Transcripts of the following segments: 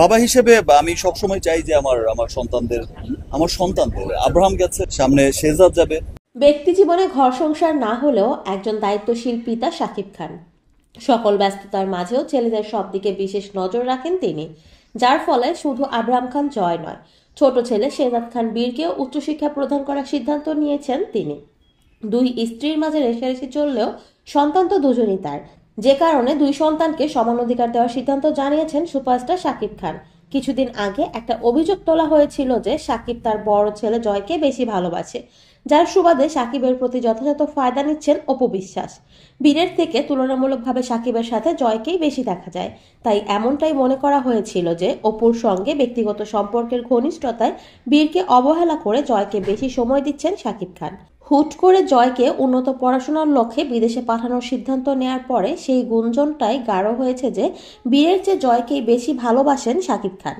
বাবা হিসেবে আমি সবসময় চাই যে আমার আমার সন্তানদের আমার সন্তানদের আব্রাহাম গেছে সামনে শেজাদ যাবে ব্যক্তি জীবনে ঘর সংসার না হলেও একজন দায়িত্বশীল পিতা শাকিব খান সকল ব্যস্ততার মাঝেও ছেলেদের সব দিকে বিশেষ নজর রাখেন তিনি যার ফলে শুধু আব্রাহাম খান জয় নয় ছোট ছেলে শেজাদ খান বীরকেও উচ্চশিক্ষা প্রদান করার সিদ্ধান্ত নিয়েছেন তিনি দুই স্ত্রীর মাঝে রেশারেশি চললেও সন্তান তো দুজনই তার যে কারণে দুই সন্তানকে সমান অধিকার দেওয়ার সিদ্ধান্ত জানিয়েছেন সুপারস্টার শাকিব খান কিছুদিন আগে একটা অভিযোগ তোলা হয়েছিল যে সাকিব তার বড় ছেলে জয়কে বেশি ভালোবাসে যার সুবাদে সাকিবের প্রতি যথাযথ ফায়দা নিচ্ছেন অপু বিশ্বাস বীরের থেকে তুলনামূলকভাবে সাকিবের সাথে জয়কেই বেশি দেখা যায় তাই এমনটাই মনে করা হয়েছিল যে অপুর সঙ্গে ব্যক্তিগত সম্পর্কের ঘনিষ্ঠতায় বীরকে অবহেলা করে জয়কে বেশি সময় দিচ্ছেন সাকিব খান হুট করে জয়কে উন্নত পড়াশোনার লক্ষ্যে বিদেশে পাঠানোর সিদ্ধান্ত নেয়ার পরে সেই গুঞ্জনটাই গাঢ় হয়েছে যে বীরের চেয়ে জয়কেই বেশি ভালোবাসেন শাকিব খান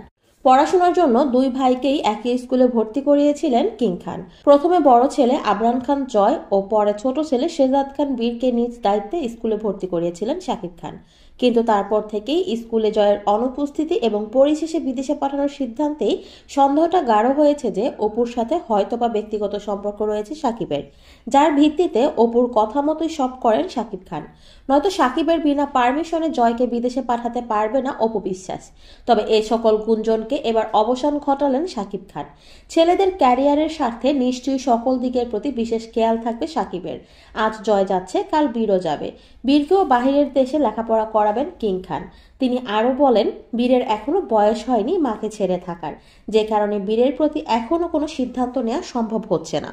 পড়াশোনার জন্য দুই ভাইকেই একই স্কুলে ভর্তি করিয়েছিলেন কিং খান প্রথমে বড় ছেলে আবরান খান জয় ও পরে ছোট ছেলে শেজাদ খান বীরকে নিজ দায়িত্বে স্কুলে ভর্তি করিয়েছিলেন শাকিব খান কিন্তু তারপর থেকেই স্কুলে জয়ের অনুপস্থিতি এবং পরিশেষে বিদেশে পাঠানোর সিদ্ধান্তেই সন্দেহটা গাঢ় হয়েছে যে অপুর সাথে হয়তোবা ব্যক্তিগত সম্পর্ক রয়েছে সাকিবের যার ভিত্তিতে অপুর কথা মতোই সব করেন সাকিব খান নয়তো সাকিবের বিনা পারমিশনে জয়কে বিদেশে পাঠাতে পারবে না অপু বিশ্বাস তবে এ সকল গুঞ্জনকে এবার অবসান ঘটালেন সাকিব খান ছেলেদের ক্যারিয়ারের স্বার্থে নিশ্চয়ই সকল দিকের প্রতি বিশেষ খেয়াল থাকবে সাকিবের আজ জয় যাচ্ছে কাল বীরও যাবে বীরকেও বাহিরের দেশে লেখাপড়া করা করাবেন কিং খান তিনি আরও বলেন বীরের এখনও বয়স হয়নি মাকে ছেড়ে থাকার যে কারণে বীরের প্রতি এখনও কোনো সিদ্ধান্ত নেওয়া সম্ভব হচ্ছে না